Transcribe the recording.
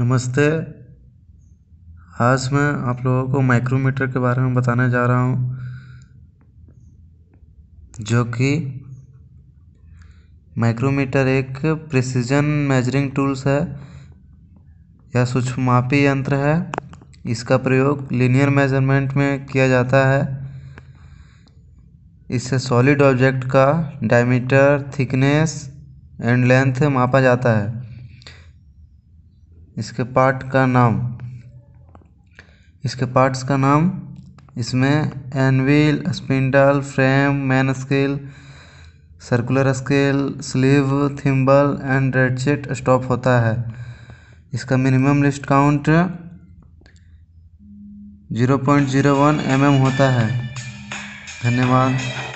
नमस्ते आज मैं आप लोगों को माइक्रोमीटर के बारे में बताने जा रहा हूँ जो कि माइक्रोमीटर एक प्रिसीजन मेजरिंग टूल्स है या सूक्ष्म मापी यंत्र है इसका प्रयोग लीनियर मेजरमेंट में किया जाता है इससे सॉलिड ऑब्जेक्ट का डायमीटर थिकनेस एंड लेंथ मापा जाता है इसके पार्ट का नाम इसके पार्ट्स का नाम इसमें anvil spindle frame main scale circular scale sleeve thimble and ratchet stop होता है इसका मिनिमम लिस्ट काउंट 0.01 mm होता है धन्यवाद